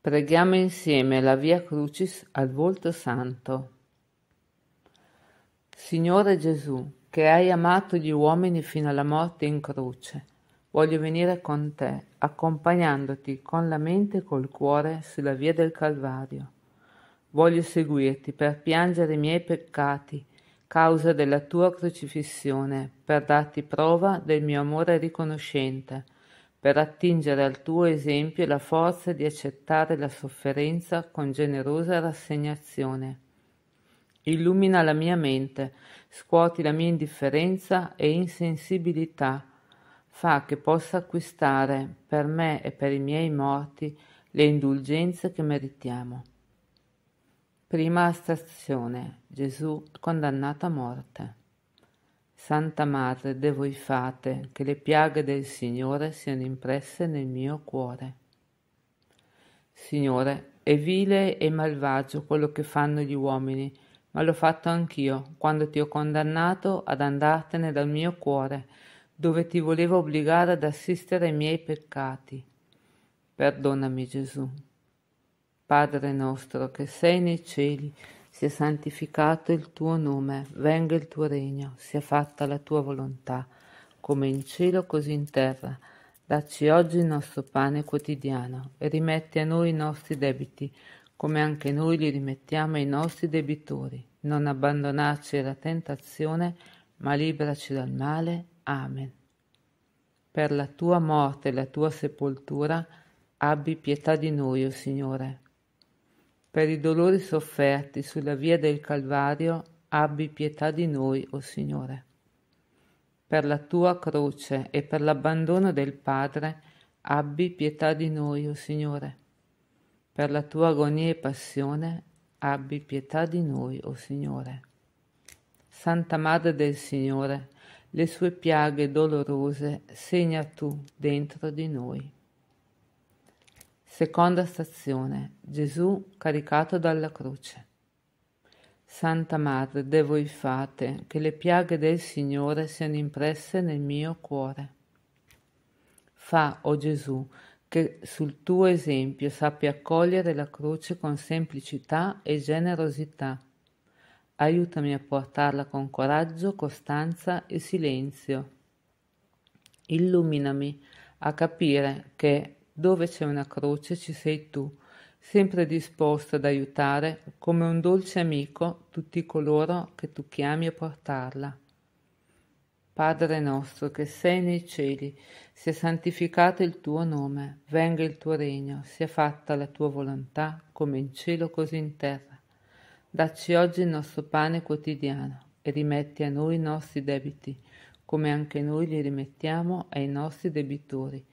Preghiamo insieme la Via Crucis al volto santo. Signore Gesù, che hai amato gli uomini fino alla morte in croce, voglio venire con te, accompagnandoti con la mente e col cuore sulla via del Calvario. Voglio seguirti per piangere i miei peccati, causa della tua crocifissione, per darti prova del mio amore riconoscente per attingere al tuo esempio la forza di accettare la sofferenza con generosa rassegnazione. Illumina la mia mente, scuoti la mia indifferenza e insensibilità, fa che possa acquistare per me e per i miei morti le indulgenze che meritiamo. Prima stazione. Gesù condannato a morte. Santa Madre de voi fate, che le piaghe del Signore siano impresse nel mio cuore. Signore, è vile e malvagio quello che fanno gli uomini, ma l'ho fatto anch'io quando ti ho condannato ad andartene dal mio cuore, dove ti volevo obbligare ad assistere ai miei peccati. Perdonami Gesù. Padre nostro che sei nei cieli, sia santificato il tuo nome, venga il tuo regno, sia fatta la tua volontà, come in cielo così in terra. Dacci oggi il nostro pane quotidiano e rimetti a noi i nostri debiti, come anche noi li rimettiamo ai nostri debitori. Non abbandonarci alla tentazione, ma liberaci dal male. Amen. Per la tua morte e la tua sepoltura, abbi pietà di noi, o oh Signore per i dolori sofferti sulla via del Calvario, abbi pietà di noi, o Signore. Per la tua croce e per l'abbandono del Padre, abbi pietà di noi, o Signore. Per la tua agonia e passione, abbi pietà di noi, o Signore. Santa Madre del Signore, le sue piaghe dolorose segna tu dentro di noi. Seconda stazione. Gesù caricato dalla croce. Santa Madre, de voi fate che le piaghe del Signore siano impresse nel mio cuore. Fa, o oh Gesù, che sul tuo esempio sappia accogliere la croce con semplicità e generosità. Aiutami a portarla con coraggio, costanza e silenzio. Illuminami a capire che dove c'è una croce ci sei tu, sempre disposto ad aiutare come un dolce amico tutti coloro che tu chiami a portarla. Padre nostro che sei nei cieli, sia santificato il tuo nome, venga il tuo regno, sia fatta la tua volontà, come in cielo così in terra. Dacci oggi il nostro pane quotidiano e rimetti a noi i nostri debiti, come anche noi li rimettiamo ai nostri debitori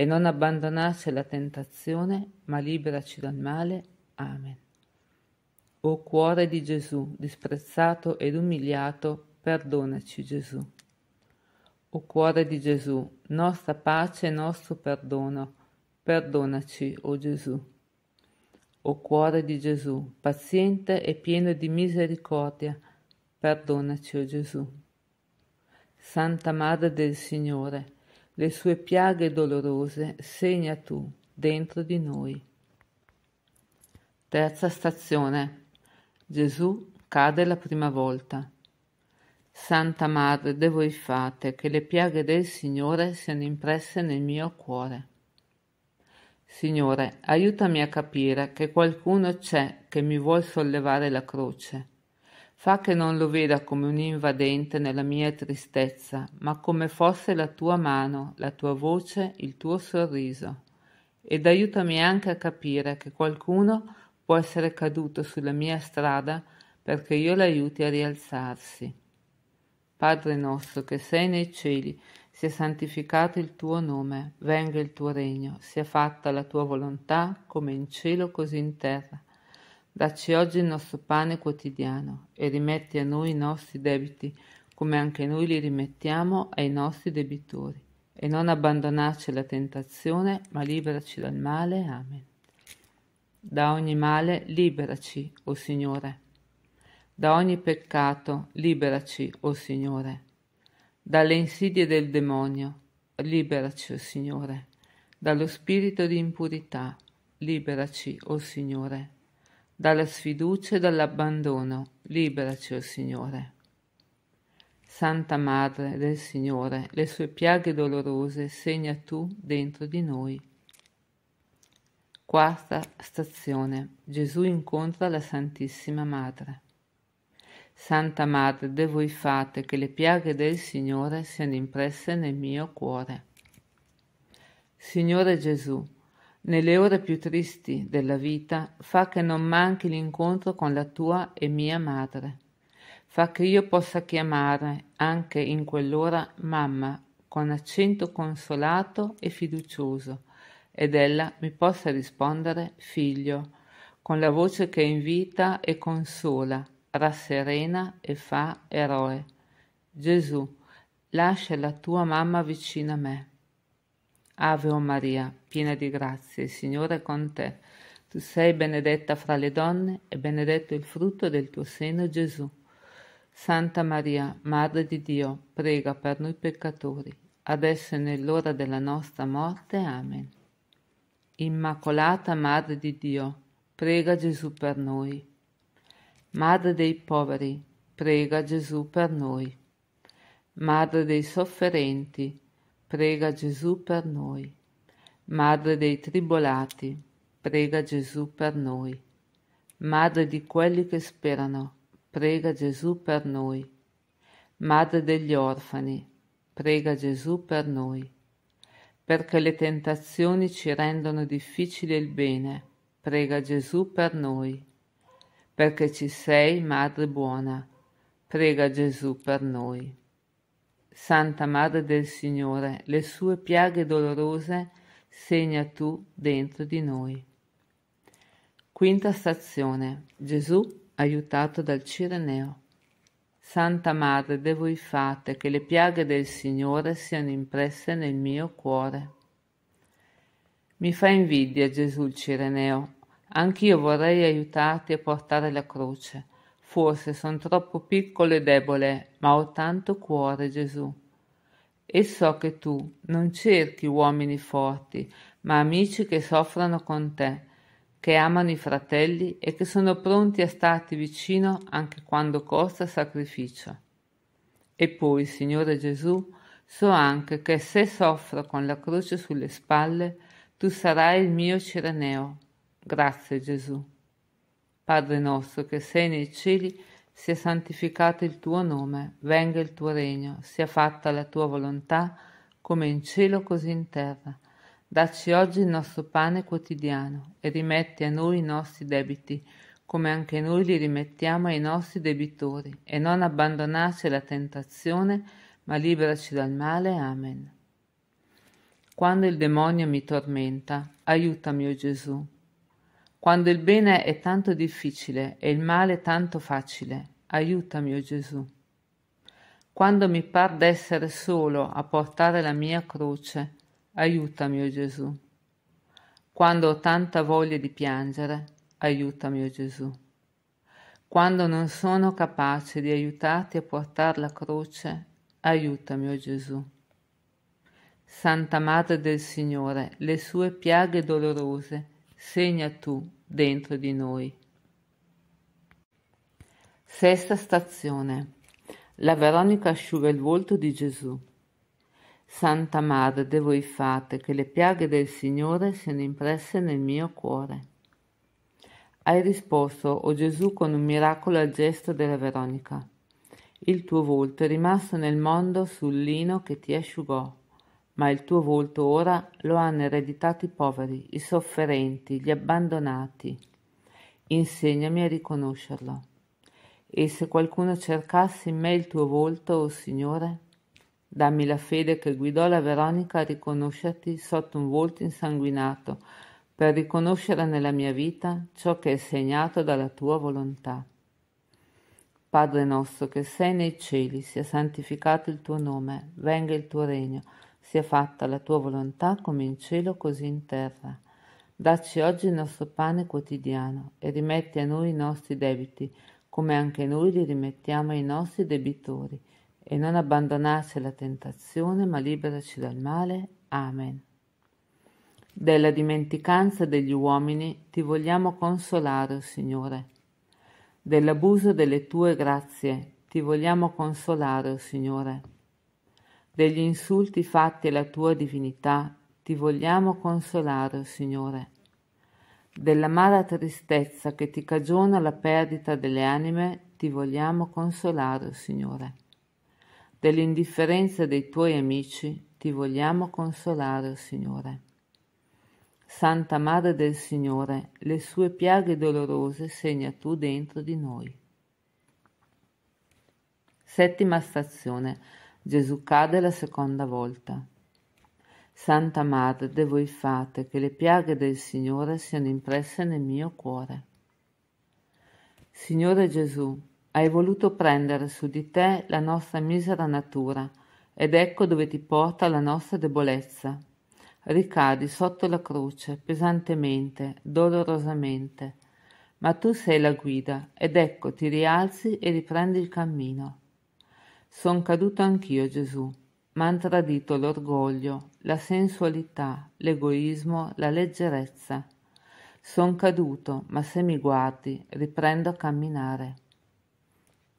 e non abbandonarci alla tentazione, ma liberaci dal male. Amen. O cuore di Gesù, disprezzato ed umiliato, perdonaci Gesù. O cuore di Gesù, nostra pace e nostro perdono, perdonaci, o Gesù. O cuore di Gesù, paziente e pieno di misericordia, perdonaci, o Gesù. Santa Madre del Signore, le sue piaghe dolorose segna tu dentro di noi. Terza stazione. Gesù cade la prima volta. Santa Madre, de voi fate che le piaghe del Signore siano impresse nel mio cuore. Signore, aiutami a capire che qualcuno c'è che mi vuol sollevare la croce Fa che non lo veda come un invadente nella mia tristezza, ma come fosse la tua mano, la tua voce, il tuo sorriso. Ed aiutami anche a capire che qualcuno può essere caduto sulla mia strada perché io l'aiuti a rialzarsi. Padre nostro che sei nei cieli, sia santificato il tuo nome, venga il tuo regno, sia fatta la tua volontà come in cielo così in terra. Dacci oggi il nostro pane quotidiano e rimetti a noi i nostri debiti, come anche noi li rimettiamo ai nostri debitori. E non abbandonarci alla tentazione, ma liberaci dal male. Amen. Da ogni male liberaci, o oh Signore. Da ogni peccato liberaci, o oh Signore. Dalle insidie del demonio liberaci, o oh Signore. Dallo spirito di impurità liberaci, o Signore dalla sfiducia e dall'abbandono. Liberaci, o oh Signore. Santa Madre del Signore, le sue piaghe dolorose segna tu dentro di noi. Quarta stazione. Gesù incontra la Santissima Madre. Santa Madre, de voi fate che le piaghe del Signore siano impresse nel mio cuore. Signore Gesù, nelle ore più tristi della vita, fa che non manchi l'incontro con la tua e mia madre. Fa che io possa chiamare, anche in quell'ora, mamma, con accento consolato e fiducioso, ed ella mi possa rispondere, figlio, con la voce che invita e consola, rasserena e fa eroe. Gesù, lascia la tua mamma vicino a me. Ave o Maria, piena di grazie, il Signore è con te. Tu sei benedetta fra le donne e benedetto il frutto del tuo seno, Gesù. Santa Maria, Madre di Dio, prega per noi peccatori, adesso e nell'ora della nostra morte. Amen. Immacolata Madre di Dio, prega Gesù per noi. Madre dei poveri, prega Gesù per noi. Madre dei sofferenti, prega prega Gesù per noi. Madre dei tribolati, prega Gesù per noi. Madre di quelli che sperano, prega Gesù per noi. Madre degli orfani, prega Gesù per noi. Perché le tentazioni ci rendono difficile il bene, prega Gesù per noi. Perché ci sei, Madre buona, prega Gesù per noi. Santa Madre del Signore, le sue piaghe dolorose segna tu dentro di noi. Quinta stazione. Gesù aiutato dal Cireneo. Santa Madre de voi fate che le piaghe del Signore siano impresse nel mio cuore. Mi fa invidia Gesù il Cireneo. Anch'io vorrei aiutarti a portare la croce Forse son troppo piccolo e debole, ma ho tanto cuore, Gesù. E so che tu non cerchi uomini forti, ma amici che soffrano con te, che amano i fratelli e che sono pronti a starti vicino anche quando costa sacrificio. E poi, Signore Gesù, so anche che se soffro con la croce sulle spalle, tu sarai il mio cireneo. Grazie Gesù. Padre nostro che sei nei cieli, sia santificato il tuo nome, venga il tuo regno, sia fatta la tua volontà, come in cielo così in terra. Dacci oggi il nostro pane quotidiano e rimetti a noi i nostri debiti, come anche noi li rimettiamo ai nostri debitori, e non abbandonarci alla tentazione, ma liberaci dal male. Amen. Quando il demonio mi tormenta, aiutami, o Gesù quando il bene è tanto difficile e il male tanto facile. Aiutami, o oh Gesù. Quando mi par d'essere solo a portare la mia croce, aiutami, o oh Gesù. Quando ho tanta voglia di piangere, aiutami, o oh Gesù. Quando non sono capace di aiutarti a portare la croce, aiutami, o Gesù. Santa Madre del Signore, le sue piaghe dolorose, segna tu dentro di noi. Sesta stazione. La Veronica asciuga il volto di Gesù. Santa Madre, de voi fate che le piaghe del Signore siano impresse nel mio cuore. Hai risposto, o oh Gesù, con un miracolo al gesto della Veronica. Il tuo volto è rimasto nel mondo sul lino che ti asciugò ma il tuo volto ora lo hanno ereditato i poveri, i sofferenti, gli abbandonati. Insegnami a riconoscerlo. E se qualcuno cercasse in me il tuo volto, o oh Signore, dammi la fede che guidò la Veronica a riconoscerti sotto un volto insanguinato, per riconoscere nella mia vita ciò che è segnato dalla tua volontà. Padre nostro che sei nei cieli, sia santificato il tuo nome, venga il tuo regno sia fatta la tua volontà come in cielo così in terra. Dacci oggi il nostro pane quotidiano e rimetti a noi i nostri debiti, come anche noi li rimettiamo ai nostri debitori, e non abbandonarci alla tentazione, ma liberaci dal male. Amen. Della dimenticanza degli uomini ti vogliamo consolare, oh Signore. Dell'abuso delle tue grazie ti vogliamo consolare, oh Signore degli insulti fatti alla tua divinità, ti vogliamo consolare, o Signore. Dell'amara tristezza che ti cagiona la perdita delle anime, ti vogliamo consolare, o Signore. Dell'indifferenza dei tuoi amici, ti vogliamo consolare, o Signore. Santa Madre del Signore, le sue piaghe dolorose segna tu dentro di noi. Settima stazione. Gesù cade la seconda volta. Santa Madre, voi fate che le piaghe del Signore siano impresse nel mio cuore. Signore Gesù, hai voluto prendere su di te la nostra misera natura ed ecco dove ti porta la nostra debolezza. Ricadi sotto la croce, pesantemente, dolorosamente, ma tu sei la guida ed ecco ti rialzi e riprendi il cammino. Son caduto anch'io, Gesù, m'han tradito l'orgoglio, la sensualità, l'egoismo, la leggerezza. Son caduto, ma se mi guardi, riprendo a camminare.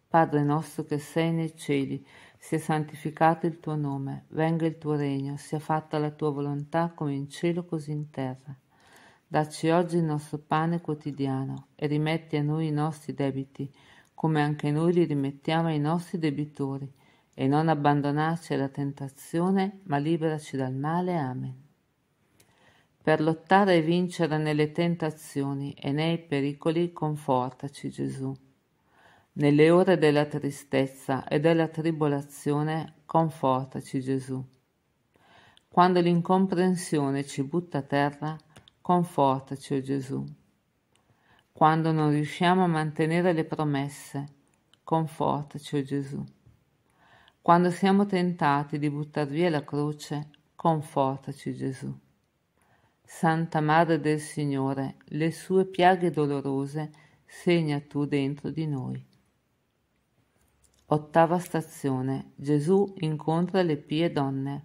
Padre nostro che sei nei cieli, sia santificato il tuo nome, venga il tuo regno, sia fatta la tua volontà come in cielo così in terra. Dacci oggi il nostro pane quotidiano e rimetti a noi i nostri debiti come anche noi li rimettiamo ai nostri debitori, e non abbandonarci alla tentazione, ma liberaci dal male. Amen. Per lottare e vincere nelle tentazioni e nei pericoli, confortaci Gesù. Nelle ore della tristezza e della tribolazione, confortaci Gesù. Quando l'incomprensione ci butta a terra, confortaci, o oh Gesù quando non riusciamo a mantenere le promesse. Confortaci, o oh Gesù. Quando siamo tentati di buttar via la croce, confortaci, Gesù. Santa Madre del Signore, le sue piaghe dolorose segna tu dentro di noi. Ottava stazione. Gesù incontra le pie donne.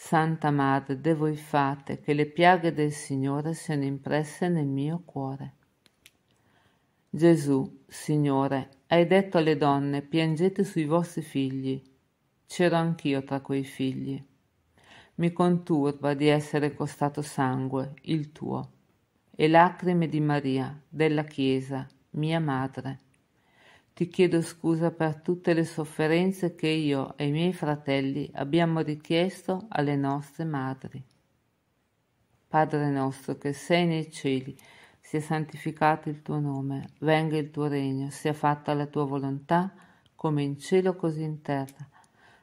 Santa Madre, de voi fate che le piaghe del Signore siano impresse nel mio cuore. Gesù, Signore, hai detto alle donne, piangete sui vostri figli. C'ero anch'io tra quei figli. Mi conturba di essere costato sangue, il tuo, e lacrime di Maria, della Chiesa, mia madre. Ti chiedo scusa per tutte le sofferenze che io e i miei fratelli abbiamo richiesto alle nostre madri. Padre nostro che sei nei cieli, sia santificato il tuo nome, venga il tuo regno, sia fatta la tua volontà, come in cielo così in terra.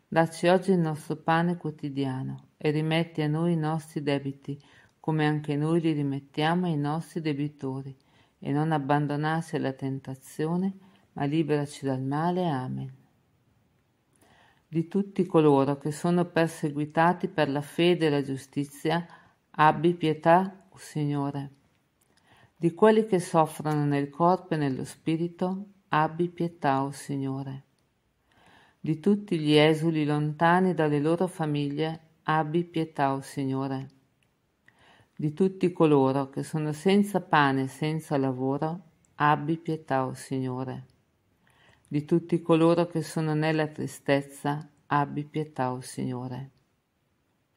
Dacci oggi il nostro pane quotidiano e rimetti a noi i nostri debiti, come anche noi li rimettiamo ai nostri debitori, e non abbandonarci alla tentazione, ma liberaci dal male. Amen. Di tutti coloro che sono perseguitati per la fede e la giustizia, abbi pietà, o Signore. Di quelli che soffrono nel corpo e nello spirito, abbi pietà, o Signore. Di tutti gli esuli lontani dalle loro famiglie, abbi pietà, o Signore. Di tutti coloro che sono senza pane e senza lavoro, abbi pietà, o Signore di tutti coloro che sono nella tristezza, abbi pietà, o oh Signore.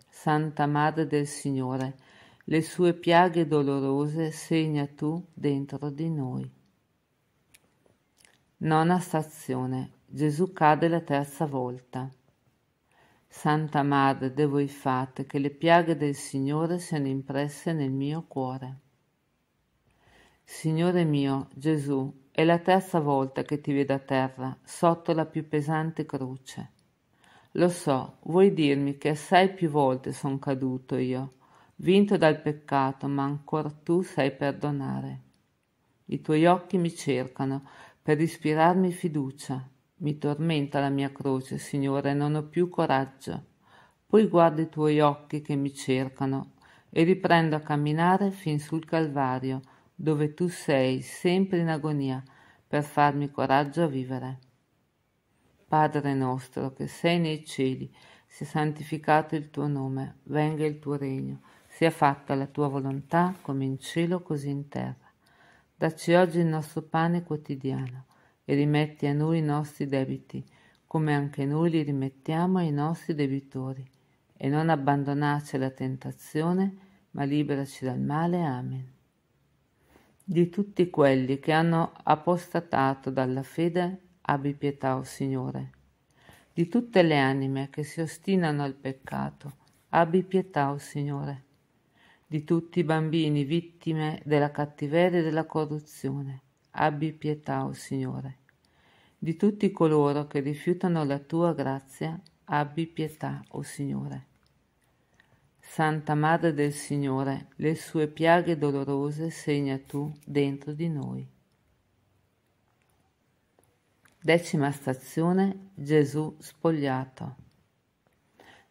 Santa Madre del Signore, le sue piaghe dolorose segna tu dentro di noi. Nona stazione. Gesù cade la terza volta. Santa Madre, de voi fate che le piaghe del Signore siano impresse nel mio cuore. Signore mio, Gesù, è la terza volta che ti vedo a terra, sotto la più pesante croce. Lo so, vuoi dirmi che assai più volte son caduto io, vinto dal peccato, ma ancora tu sai perdonare. I tuoi occhi mi cercano per ispirarmi fiducia. Mi tormenta la mia croce, Signore, non ho più coraggio. Poi guardo i tuoi occhi che mi cercano e riprendo a camminare fin sul Calvario, dove tu sei sempre in agonia per farmi coraggio a vivere. Padre nostro che sei nei cieli, sia santificato il tuo nome, venga il tuo regno, sia fatta la tua volontà come in cielo così in terra. Dacci oggi il nostro pane quotidiano e rimetti a noi i nostri debiti, come anche noi li rimettiamo ai nostri debitori, e non abbandonarci alla tentazione, ma liberaci dal male. Amen di tutti quelli che hanno apostatato dalla fede, abbi pietà, o oh Signore. Di tutte le anime che si ostinano al peccato, abbi pietà, o oh Signore. Di tutti i bambini vittime della cattiveria e della corruzione, abbi pietà, o oh Signore. Di tutti coloro che rifiutano la tua grazia, abbi pietà, o Signore. Santa Madre del Signore, le sue piaghe dolorose segna tu dentro di noi. Decima stazione Gesù spogliato.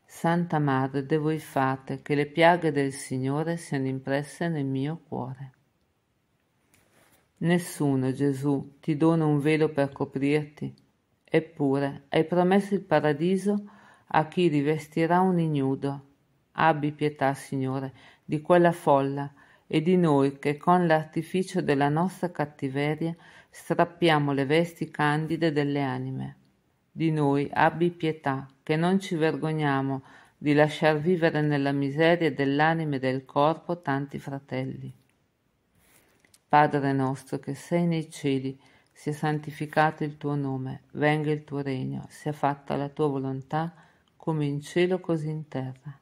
Santa Madre, de voi fate che le piaghe del Signore siano impresse nel mio cuore. Nessuno, Gesù, ti dona un velo per coprirti, eppure hai promesso il paradiso a chi rivestirà un ignudo abbi pietà, Signore, di quella folla e di noi che con l'artificio della nostra cattiveria strappiamo le vesti candide delle anime. Di noi abbi pietà, che non ci vergogniamo di lasciar vivere nella miseria dell'anima e del corpo tanti fratelli. Padre nostro che sei nei cieli, sia santificato il tuo nome, venga il tuo regno, sia fatta la tua volontà, come in cielo così in terra.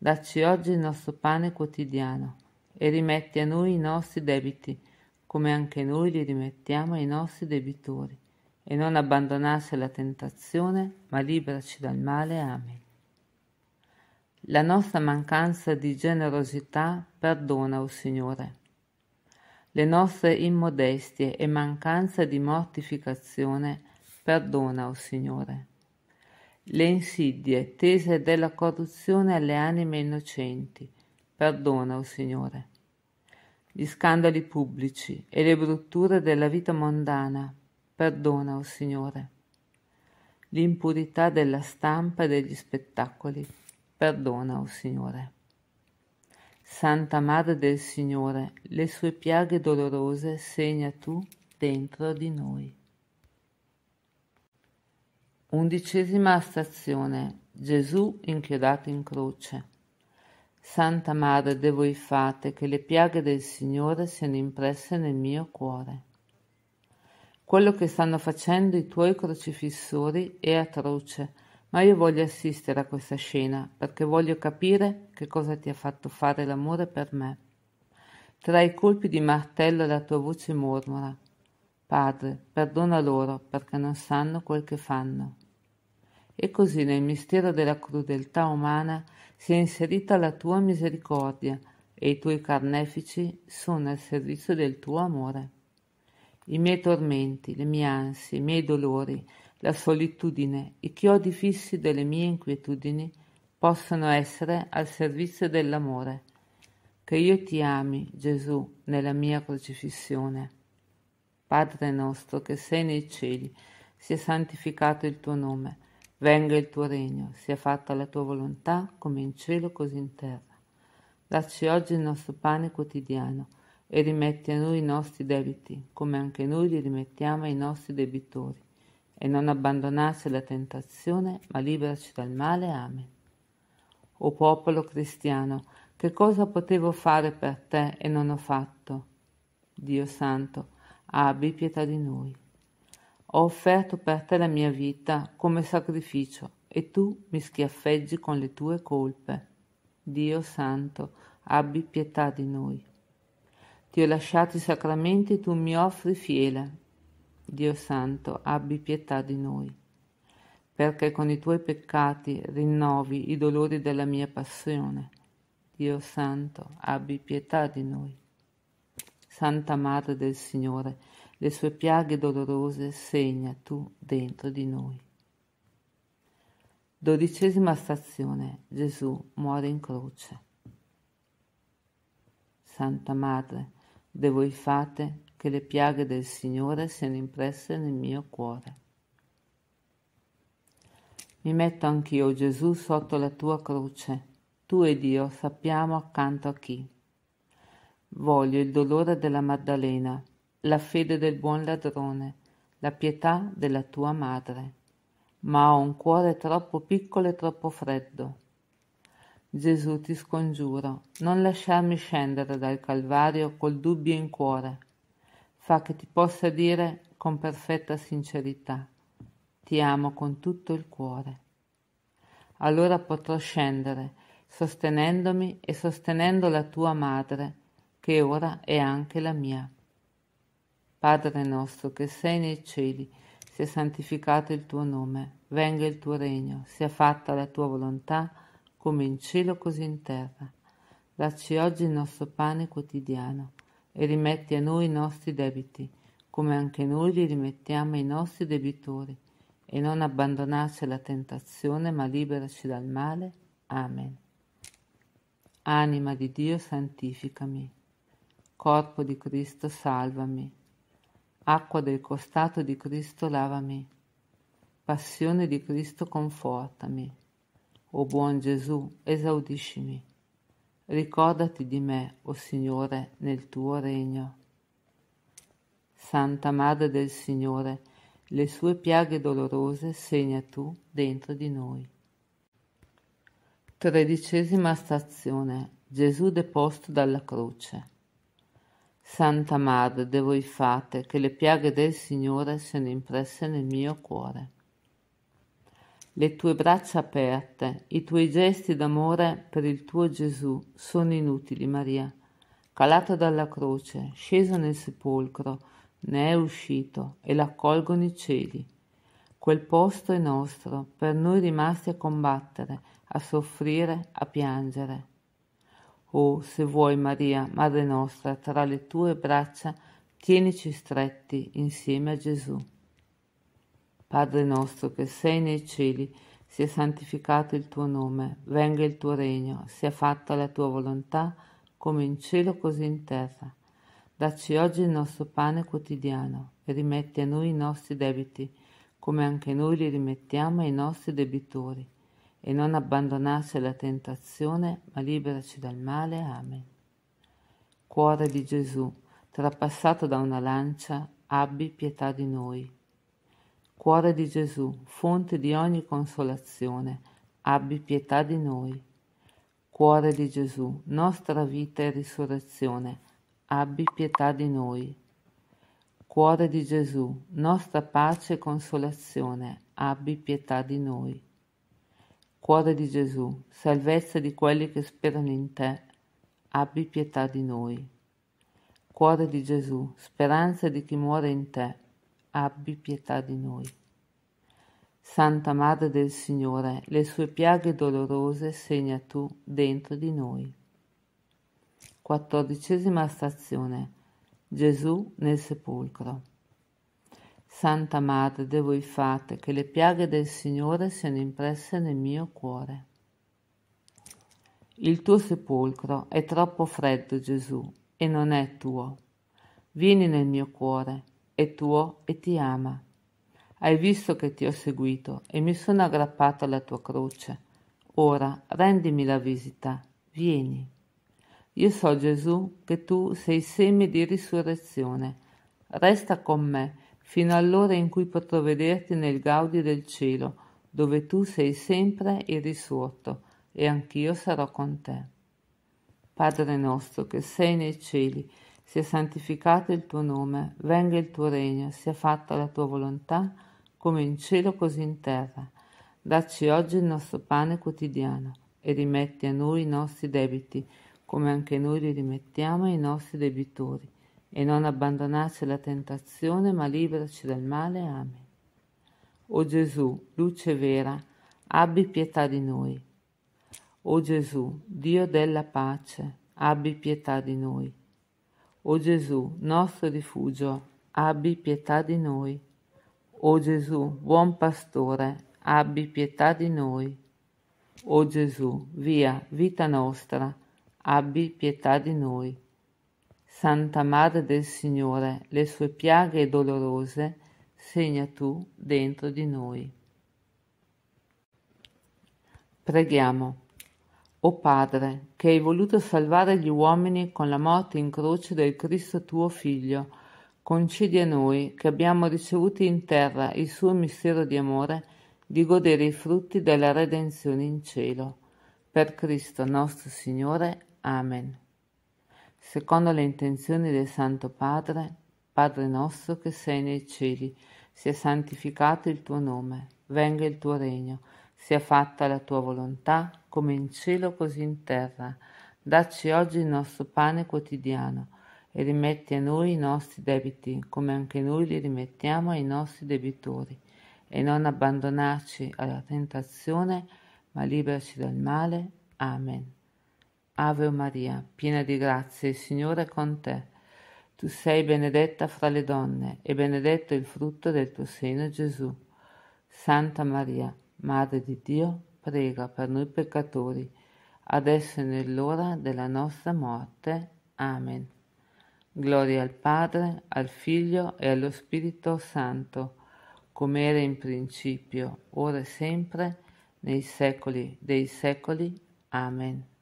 Dacci oggi il nostro pane quotidiano e rimetti a noi i nostri debiti, come anche noi li rimettiamo ai nostri debitori, e non abbandonarci alla tentazione, ma liberaci dal male. Amen. La nostra mancanza di generosità perdona, o oh Signore. Le nostre immodestie e mancanza di mortificazione perdona, o oh Signore le insidie tese della corruzione alle anime innocenti. Perdona, o oh Signore. Gli scandali pubblici e le brutture della vita mondana. Perdona, o oh Signore. L'impurità della stampa e degli spettacoli. Perdona, o oh Signore. Santa Madre del Signore, le sue piaghe dolorose segna tu dentro di noi. Undicesima stazione Gesù inchiodato in croce. Santa Madre de voi fate che le piaghe del Signore siano impresse nel mio cuore. Quello che stanno facendo i tuoi crocifissori è atroce, ma io voglio assistere a questa scena perché voglio capire che cosa ti ha fatto fare l'amore per me. Tra i colpi di martello la tua voce mormora, Padre, perdona loro perché non sanno quel che fanno. E così nel mistero della crudeltà umana si è inserita la tua misericordia e i tuoi carnefici sono al servizio del tuo amore. I miei tormenti, le mie ansie, i miei dolori, la solitudine, i chiodi fissi delle mie inquietudini possono essere al servizio dell'amore. Che io ti ami, Gesù, nella mia crocifissione. Padre nostro che sei nei cieli, sia santificato il tuo nome, venga il tuo regno, sia fatta la tua volontà come in cielo così in terra. Dacci oggi il nostro pane quotidiano e rimetti a noi i nostri debiti, come anche noi li rimettiamo ai nostri debitori. E non abbandonarci alla tentazione, ma liberaci dal male. Amen. O popolo cristiano, che cosa potevo fare per te e non ho fatto? Dio santo, abbi pietà di noi. Ho offerto per te la mia vita come sacrificio e tu mi schiaffeggi con le tue colpe. Dio Santo, abbi pietà di noi. Ti ho lasciato i sacramenti e tu mi offri fiele. Dio Santo, abbi pietà di noi. Perché con i tuoi peccati rinnovi i dolori della mia passione. Dio Santo, abbi pietà di noi. Santa Madre del Signore, le sue piaghe dolorose segna tu dentro di noi. Dodicesima stazione. Gesù muore in croce. Santa Madre, de voi fate che le piaghe del Signore siano impresse nel mio cuore. Mi metto anch'io, Gesù, sotto la tua croce. Tu ed io sappiamo accanto a chi. Voglio il dolore della Maddalena, la fede del buon ladrone, la pietà della tua madre. Ma ho un cuore troppo piccolo e troppo freddo. Gesù ti scongiuro, non lasciarmi scendere dal Calvario col dubbio in cuore. Fa che ti possa dire con perfetta sincerità, ti amo con tutto il cuore. Allora potrò scendere, sostenendomi e sostenendo la tua madre, che ora è anche la mia. Padre nostro che sei nei cieli, sia santificato il tuo nome, venga il tuo regno, sia fatta la tua volontà, come in cielo così in terra. Dacci oggi il nostro pane quotidiano e rimetti a noi i nostri debiti, come anche noi li rimettiamo ai nostri debitori, e non abbandonarci alla tentazione, ma liberaci dal male. Amen. Anima di Dio, santificami. Corpo di Cristo salvami, acqua del costato di Cristo lavami, passione di Cristo confortami. O buon Gesù, esaudiscimi. Ricordati di me, o Signore, nel tuo regno. Santa Madre del Signore, le sue piaghe dolorose segna tu dentro di noi. Tredicesima stazione. Gesù deposto dalla croce. Santa Madre, de voi fate che le piaghe del Signore siano impresse nel mio cuore. Le tue braccia aperte, i tuoi gesti d'amore per il tuo Gesù sono inutili, Maria. Calato dalla croce, sceso nel sepolcro, ne è uscito e l'accolgono i cieli. Quel posto è nostro, per noi rimasti a combattere, a soffrire, a piangere. Oh, se vuoi, Maria, Madre nostra, tra le tue braccia, tienici stretti insieme a Gesù. Padre nostro che sei nei cieli, sia santificato il tuo nome, venga il tuo regno, sia fatta la tua volontà, come in cielo così in terra. Dacci oggi il nostro pane quotidiano e rimetti a noi i nostri debiti, come anche noi li rimettiamo ai nostri debitori e non abbandonarci alla tentazione, ma liberaci dal male. Amen. Cuore di Gesù, trapassato da una lancia, abbi pietà di noi. Cuore di Gesù, fonte di ogni consolazione, abbi pietà di noi. Cuore di Gesù, nostra vita e risurrezione, abbi pietà di noi. Cuore di Gesù, nostra pace e consolazione, abbi pietà di noi. Cuore di Gesù, salvezza di quelli che sperano in te, abbi pietà di noi. Cuore di Gesù, speranza di chi muore in te, abbi pietà di noi. Santa Madre del Signore, le sue piaghe dolorose segna tu dentro di noi. Quattordicesima stazione. Gesù nel sepolcro. Santa Madre de voi fate, che le piaghe del Signore siano impresse nel mio cuore. Il tuo sepolcro è troppo freddo, Gesù, e non è tuo. Vieni nel mio cuore, è tuo e ti ama. Hai visto che ti ho seguito e mi sono aggrappato alla tua croce. Ora rendimi la visita, vieni. Io so, Gesù, che tu sei seme di risurrezione. Resta con me fino all'ora in cui potrò vederti nel gaudio del cielo, dove tu sei sempre e risuoto, e anch'io sarò con te. Padre nostro, che sei nei cieli, sia santificato il tuo nome, venga il tuo regno, sia fatta la tua volontà, come in cielo così in terra. Dacci oggi il nostro pane quotidiano e rimetti a noi i nostri debiti, come anche noi li rimettiamo ai nostri debitori e non abbandonarci alla tentazione, ma liberaci dal male. Amen. O Gesù, luce vera, abbi pietà di noi. O Gesù, Dio della pace, abbi pietà di noi. O Gesù, nostro rifugio, abbi pietà di noi. O Gesù, buon pastore, abbi pietà di noi. O Gesù, via, vita nostra, abbi pietà di noi. Santa Madre del Signore, le sue piaghe dolorose, segna tu dentro di noi. Preghiamo. O Padre, che hai voluto salvare gli uomini con la morte in croce del Cristo tuo Figlio, concedi a noi, che abbiamo ricevuto in terra il suo mistero di amore, di godere i frutti della redenzione in cielo. Per Cristo nostro Signore. Amen secondo le intenzioni del Santo Padre, Padre nostro che sei nei cieli, sia santificato il tuo nome, venga il tuo regno, sia fatta la tua volontà, come in cielo così in terra. Dacci oggi il nostro pane quotidiano e rimetti a noi i nostri debiti, come anche noi li rimettiamo ai nostri debitori, e non abbandonarci alla tentazione, ma liberci dal male. Amen. Ave Maria, piena di grazie, il Signore è con te. Tu sei benedetta fra le donne e benedetto il frutto del tuo seno, Gesù. Santa Maria, Madre di Dio, prega per noi peccatori, adesso e nell'ora della nostra morte. Amen. Gloria al Padre, al Figlio e allo Spirito Santo, come era in principio, ora e sempre, nei secoli dei secoli. Amen.